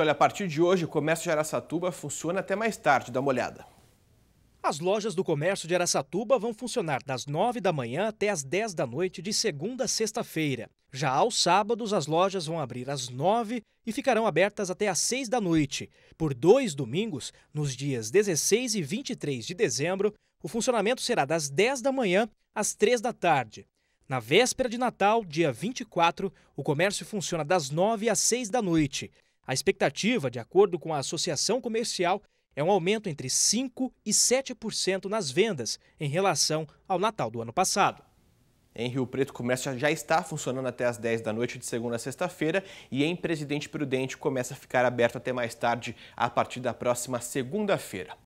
Olha, a partir de hoje, o comércio de Araçatuba funciona até mais tarde, dá uma olhada. As lojas do comércio de Araçatuba vão funcionar das 9 da manhã até as 10 da noite de segunda a sexta-feira. Já aos sábados, as lojas vão abrir às 9 e ficarão abertas até às 6 da noite. Por dois domingos, nos dias 16 e 23 de dezembro, o funcionamento será das 10 da manhã às 3 da tarde. Na véspera de Natal, dia 24, o comércio funciona das 9 às 6 da noite. A expectativa, de acordo com a Associação Comercial, é um aumento entre 5% e 7% nas vendas em relação ao Natal do ano passado. Em Rio Preto, o comércio já está funcionando até as 10 da noite de segunda a sexta-feira e em Presidente Prudente começa a ficar aberto até mais tarde, a partir da próxima segunda-feira.